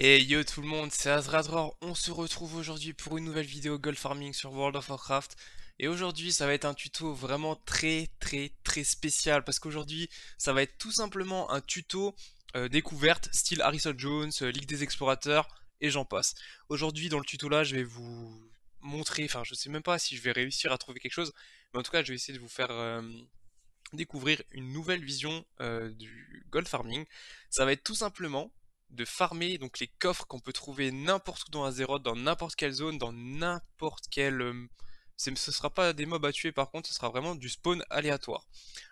Et yo tout le monde, c'est Azrador. on se retrouve aujourd'hui pour une nouvelle vidéo Gold Farming sur World of Warcraft. Et aujourd'hui ça va être un tuto vraiment très très très spécial parce qu'aujourd'hui ça va être tout simplement un tuto euh, découverte style Harrison Jones, euh, Ligue des Explorateurs et j'en passe. Aujourd'hui dans le tuto là je vais vous montrer, enfin je sais même pas si je vais réussir à trouver quelque chose, mais en tout cas je vais essayer de vous faire... Euh, découvrir une nouvelle vision du gold farming ça va être tout simplement de farmer donc les coffres qu'on peut trouver n'importe où dans Azeroth, dans n'importe quelle zone, dans n'importe quel... Euh, ce ne sera pas des mobs à tuer par contre, ce sera vraiment du spawn aléatoire.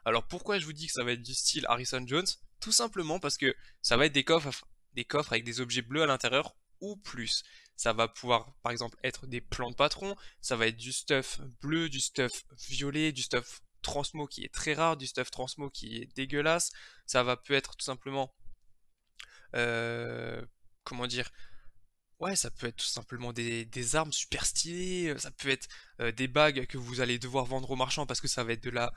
Alors pourquoi je vous dis que ça va être du style Harrison Jones Tout simplement parce que ça va être des coffres, des coffres avec des objets bleus à l'intérieur ou plus. Ça va pouvoir par exemple être des plans de patron, ça va être du stuff bleu, du stuff violet, du stuff transmo qui est très rare, du stuff transmo qui est dégueulasse, ça va peut être tout simplement euh, comment dire Ouais, ça peut être tout simplement des, armes super stylées, euh, ça peut être euh, des bagues que vous allez devoir vendre aux marchands parce que ça va être de la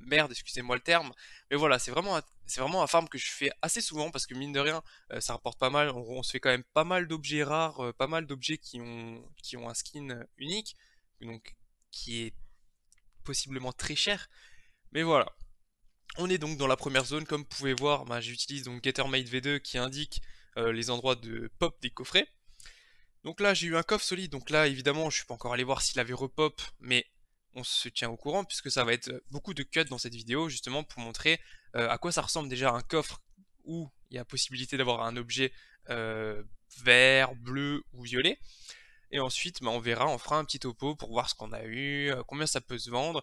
merde, excusez-moi le terme. Mais voilà, c'est vraiment, c'est vraiment un farm que je fais assez souvent parce que mine de rien, ça rapporte pas mal. On, se fait quand même pas mal d'objets rares, pas mal d'objets qui ont, qui ont un skin unique, donc qui est possiblement très cher. Mais voilà, on est donc dans la première zone, comme vous pouvez voir, bah, j'utilise donc GetterMate V2 qui indique euh, les endroits de pop des coffrets. Donc là j'ai eu un coffre solide, donc là évidemment je suis pas encore allé voir s'il avait repop, mais on se tient au courant puisque ça va être euh, beaucoup de cuts dans cette vidéo justement pour montrer euh, à quoi ça ressemble déjà un coffre où il y a possibilité d'avoir un objet vert, bleu ou violet. Et ensuite bah, on verra, on fera un petit topo pour voir ce qu'on a eu, combien ça peut se vendre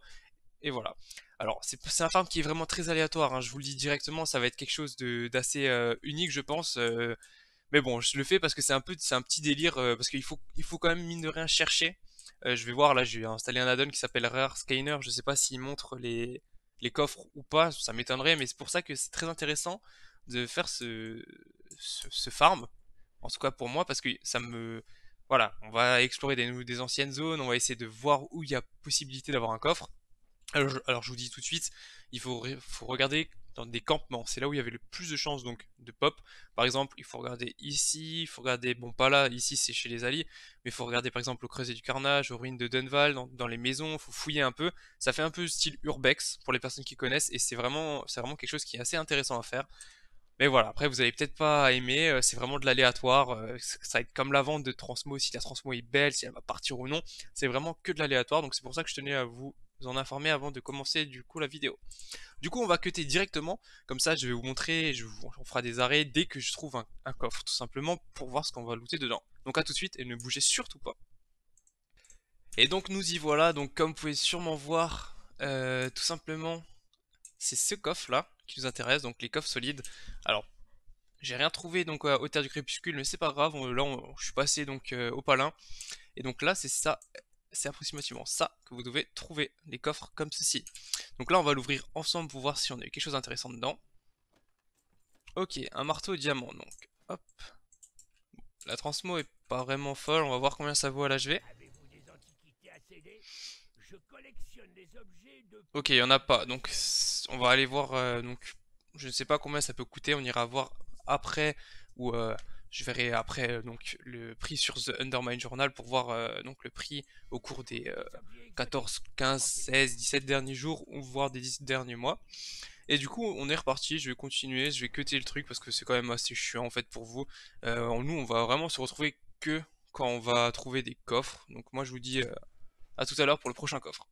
et voilà. Alors, c'est un farm qui est vraiment très aléatoire, hein. je vous le dis directement, ça va être quelque chose d'assez euh, unique, je pense. Euh. mais bon, je le fais parce que c'est un, peu, un petit délire, euh, parce qu'il faut, il faut quand même, mine de rien, chercher. je vais voir, là, j'ai installé un add-on qui s'appelle Rare Scanner, je sais pas s'il montre les, coffres ou pas, ça m'étonnerait, mais c'est pour ça que c'est très intéressant de faire ce, farm, en tout cas pour moi, parce que ça me... Voilà, on va explorer des anciennes zones, on va essayer de voir où il y a possibilité d'avoir un coffre. Alors je, vous dis tout de suite, il faut, regarder dans des campements. C'est là où il y avait le plus de chances donc de pop. Par exemple, il faut regarder ici, il faut regarder, bon pas là, ici c'est chez les Alliés, mais il faut regarder par exemple au Creuset du Carnage, aux ruines de Dunval, dans, les maisons, il faut fouiller un peu. Ça fait un peu style urbex pour les personnes qui connaissent et c'est vraiment, vraiment quelque chose qui est assez intéressant à faire. Mais voilà, après vous allez peut-être pas aimer, euh, c'est vraiment de l'aléatoire, euh, ça va être comme la vente de transmo, si la transmo est belle, si elle va partir ou non, c'est vraiment que de l'aléatoire, donc c'est pour ça que je tenais à vous en informer avant de commencer du coup la vidéo. Du coup on va cutter directement, comme ça je vais vous montrer, je vous, on fera des arrêts dès que je trouve un, coffre, tout simplement pour voir ce qu'on va looter dedans. Donc à tout de suite et ne bougez surtout pas. Et donc nous y voilà, donc comme vous pouvez sûrement voir, euh, tout simplement c'est ce coffre là qui nous intéresse, donc les coffres solides. Alors j'ai rien trouvé donc au terre du crépuscule, mais c'est pas grave, là je suis passé donc euh, au palin. Et donc là c'est ça, c'est approximativement ça que vous devez trouver, les coffres comme ceci. Donc là, on va l'ouvrir ensemble pour voir si on a eu quelque chose d'intéressant dedans. Ok, un marteau diamant, donc hop. La transmo est pas vraiment folle, on va voir combien ça vaut à l'HV. Ok, il n'y en a pas, donc on va aller voir, euh, donc je ne sais pas combien ça peut coûter, on ira voir après ou euh, je verrai après euh, donc le prix sur The Undermine Journal pour voir euh, donc le prix au cours des 14, 15, 16, 17 derniers jours ou voire des 10 derniers mois. Et du coup, on est reparti. Je vais continuer, je vais cuter le truc parce que c'est quand même assez chiant en fait pour vous. Euh, nous, on va vraiment se retrouver que quand on va trouver des coffres. Donc moi je vous dis à tout à l'heure pour le prochain coffre.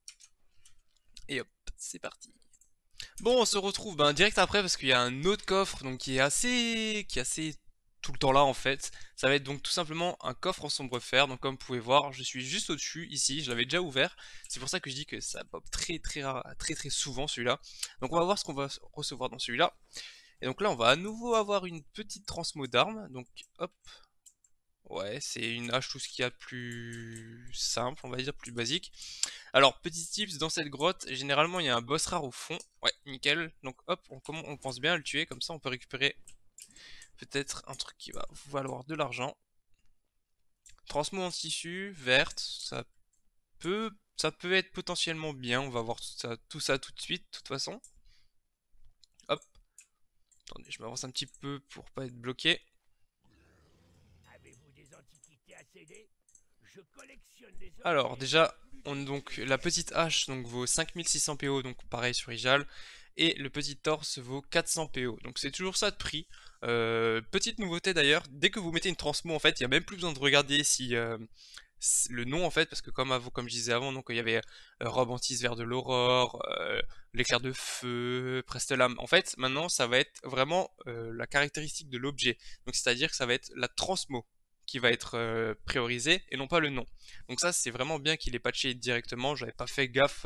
Et hop, c'est parti. Bon, on se retrouve ben, direct après parce qu'il y a un autre coffre donc qui est assez qui est assez tout le temps là en fait. Ça va être donc tout simplement un coffre en sombre fer. Donc comme vous pouvez voir, je suis juste au-dessus ici, je l'avais déjà ouvert. C'est pour ça que je dis que ça pop très très très très souvent celui-là. Donc on va voir ce qu'on va recevoir dans celui-là. Et donc là on va à nouveau avoir une petite transmo d'armes. Donc hop. Ouais, c'est une hache tout ce qu'il y a plus simple, on va dire plus basique. Alors, petit tips, dans cette grotte, généralement il y a un boss rare au fond. Ouais, nickel. Donc hop, on, on pense bien à le tuer, comme ça on peut récupérer peut-être un truc qui va vous valoir de l'argent. Transmo en tissu, verte, ça peut, ça peut être potentiellement bien. On va voir tout ça tout, ça tout de suite, de toute façon. Hop. Attendez, je m'avance un petit peu pour pas être bloqué. Alors déjà, on donc la petite hache donc vaut 5600 PO donc pareil sur Ijal et le petit torse vaut 400 PO. Donc c'est toujours ça de prix. Euh, petite nouveauté d'ailleurs, dès que vous mettez une transmo en fait, il n'y a même plus besoin de regarder euh, si le nom en fait, parce que comme, comme je disais avant, donc il y avait euh, robe de l'aurore, euh, l'éclair de feu, preste En fait, maintenant ça va être vraiment la caractéristique de l'objet. Donc c'est-à-dire que ça va être la transmo qui va être priorisée et non pas le nom. Donc ça c'est vraiment bien qu'il est patché directement, j'avais pas fait gaffe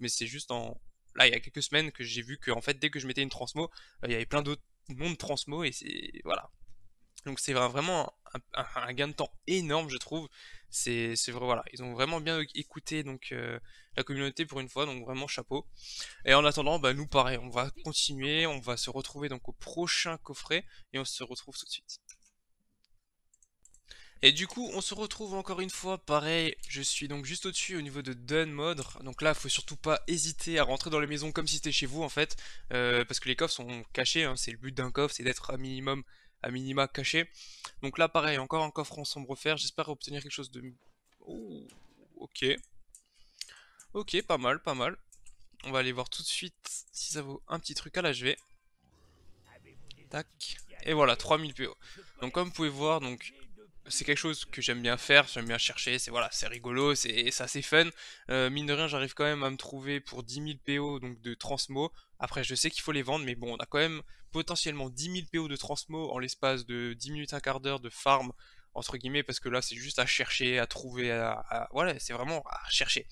mais c'est juste en, là il y a quelques semaines que j'ai vu que en fait dès que je mettais une transmo, euh, il y avait plein d'autres mondes transmo et c'est voilà. Donc c'est vraiment un, gain de temps énorme je trouve. C'est vrai voilà, ils ont vraiment bien écouté donc euh, la communauté pour une fois donc vraiment chapeau. Et en attendant bah, nous pareil, on va continuer, on va se retrouver donc au prochain coffret et on se retrouve tout de suite. Et du coup, on se retrouve encore une fois, pareil, je suis donc juste au-dessus au niveau de Dunmod Donc là, faut surtout pas hésiter à rentrer dans les maisons comme si c'était chez vous en fait, euh, parce que les coffres sont cachés, hein, c'est le but d'un coffre, c'est d'être à minimum à minima caché. Donc là, pareil, encore un coffre en sombre fer. J'espère obtenir quelque chose de... Oh, ok. Ok, pas mal, pas mal. On va aller voir tout de suite si ça vaut un petit truc à l'HV. Tac. Et voilà, 3000 PO. Donc comme vous pouvez voir, donc c'est quelque chose que j'aime bien faire, j'aime bien chercher, c'est voilà, c'est rigolo, c'est assez fun. Euh, mine de rien, j'arrive quand même à me trouver pour 10 000 PO donc de transmo. Après, je sais qu'il faut les vendre, mais bon, on a quand même potentiellement 10 000 PO de transmo en l'espace de 10 minutes, un quart d'heure de farm entre guillemets, parce que là c'est juste à chercher, à trouver, à, voilà, c'est vraiment à chercher.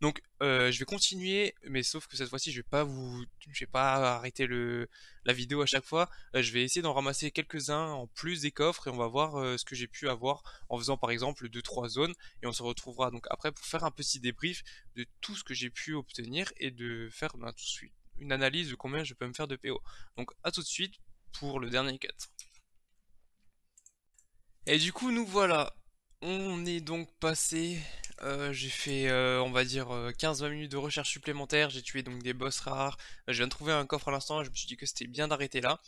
Donc euh, je vais continuer, mais sauf que cette fois-ci je vais pas vous, je vais pas arrêter la vidéo à chaque fois. Euh, je vais essayer d'en ramasser quelques-uns en plus des coffres et on va voir euh, ce que j'ai pu avoir en faisant par exemple 2-3 zones et on se retrouvera donc après pour faire un petit débrief de tout ce que j'ai pu obtenir et de faire ben, tout de suite une analyse de combien je peux me faire de PO. Donc à tout de suite pour le dernier cut. Et du coup, nous voilà. On est donc passé. Euh, j'ai fait, euh, on va dire, 15-20 euh, minutes de recherche supplémentaire. J'ai tué donc des boss rares. Je viens de trouver un coffre à l'instant. et Je me suis dit que c'était bien d'arrêter là.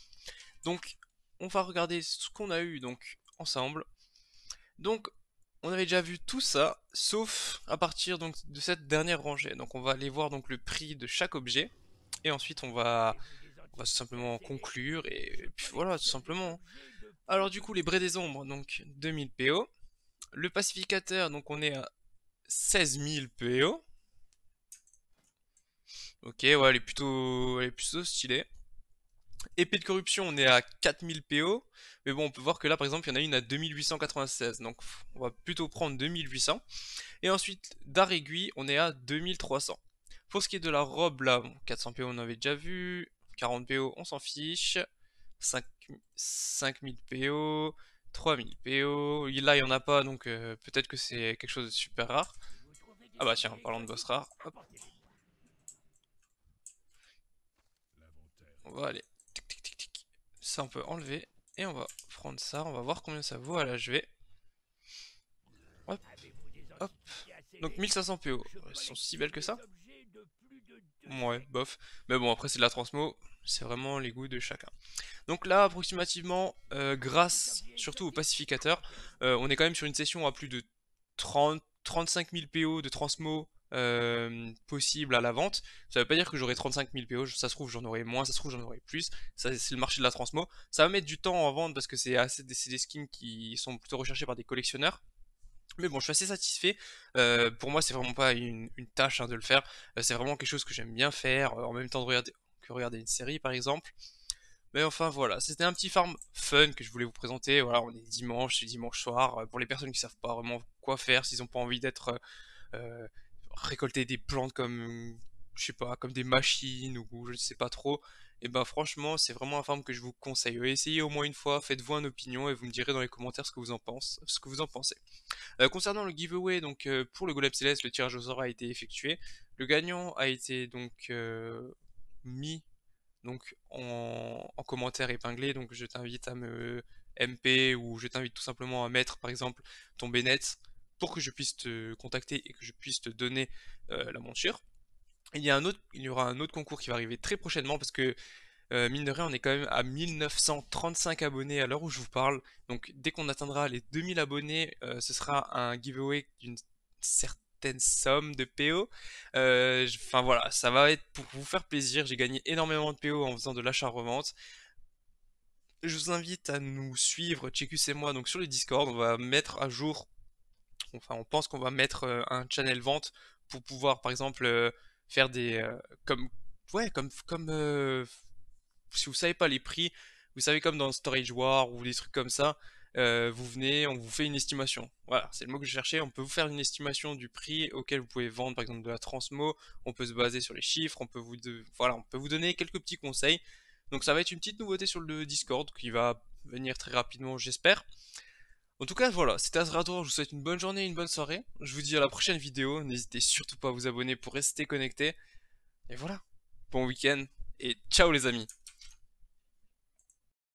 Donc, on va regarder ce qu'on a eu donc ensemble. Donc, on avait déjà vu tout ça, sauf à partir donc de cette dernière rangée. Donc, on va aller voir donc le prix de chaque objet. Et ensuite, on va, tout simplement conclure. et puis voilà, tout simplement. Alors du coup, les Brés des Ombres, donc 2000 PO. Le Pacificateur, donc on est à 16000 PO. Ok, ouais, elle est plutôt, elle est plutôt stylée. Épée de corruption, on est à 4000 PO. Mais bon, on peut voir que là, par exemple, il y en a une à 2896. Donc, on va plutôt prendre 2800. Et ensuite, d'art aiguille, on est à 2300. Pour ce qui est de la robe, là, 400 PO, on avait déjà vu. 40 PO, on s'en fiche. 5... 5000 PO, 3000 PO. Là, il n'y en a pas, donc euh, peut-être que c'est quelque chose de super rare. Ah bah tiens, parlant de boss rare, On va aller, tic tic tic tic. Ça, on peut enlever. Et on va prendre ça, on va voir combien ça vaut à la Hop, Donc 1500 PO. Elles sont si belles que ça Ouais, bof. Mais bon, après c'est de la transmo. C'est vraiment les goûts de chacun. Donc là, approximativement, euh, grâce surtout au pacificateur, euh, on est quand même sur une session à plus de 30, 35 000 PO de transmo euh, possible à la vente. Ça ne veut pas dire que j'aurai 35 000 PO, ça se trouve j'en aurai moins, ça se trouve j'en aurai plus. c'est le marché de la transmo. Ça va mettre du temps en vente parce que c'est des skins qui sont plutôt recherchés par des collectionneurs. Mais bon, je suis assez satisfait. pour moi, c'est vraiment pas une, tâche hein, de le faire. c'est vraiment quelque chose que j'aime bien faire. en même temps, de regarder, regarder une série par exemple. Mais enfin voilà, c'était un petit farm fun que je voulais vous présenter. Voilà, on est dimanche, c'est dimanche soir. Euh, pour les personnes qui savent pas vraiment quoi faire, s'ils ont pas envie d'être récolté euh, euh, récolter des plantes comme je sais pas, comme des machines ou je sais pas trop, et eh ben franchement, c'est vraiment un farm que je vous conseille. Essayez au moins une fois, faites-vous une opinion et vous me direz dans les commentaires ce que vous en, pensez. ce que vous en pensez. concernant le giveaway, donc pour le Golem Céleste, le tirage au sort a été effectué. Le gagnant a été donc mis donc en, commentaire épinglé. Donc je t'invite à me MP ou je t'invite tout simplement à mettre par exemple ton Bennett pour que je puisse te contacter et que je puisse te donner euh, la monture. Il y, a un autre, il y aura un autre concours qui va arriver très prochainement parce que euh, mine de rien, on est quand même à 1935 abonnés à l'heure où je vous parle. Donc dès qu'on atteindra les 2000 abonnés, euh, ce sera un giveaway d'une certaine somme de PO. Euh, enfin voilà, ça va être pour vous faire plaisir. J'ai gagné énormément de PO en faisant de l'achat-revente. Je vous invite à nous suivre, Checkus et moi, donc sur le Discord. On va mettre à jour, enfin on pense qu'on va mettre euh, un channel vente pour pouvoir par exemple euh, faire des... comme, ouais, comme... comme si vous savez pas les prix, vous savez comme dans Storage War ou des trucs comme ça, euh, vous venez, on vous fait une estimation. Voilà, c'est le mot que je cherchais. On peut vous faire une estimation du prix auquel vous pouvez vendre, par exemple, de la transmo. On peut se baser sur les chiffres. On peut vous, voilà, on peut vous donner quelques petits conseils. Donc ça va être une petite nouveauté sur le Discord qui va venir très rapidement, j'espère. En tout cas, voilà, c'était Azrador, je vous souhaite une bonne journée, une bonne soirée. Je vous dis à la prochaine vidéo, n'hésitez surtout pas à vous abonner pour rester connecté. Et voilà, bon week-end et ciao les amis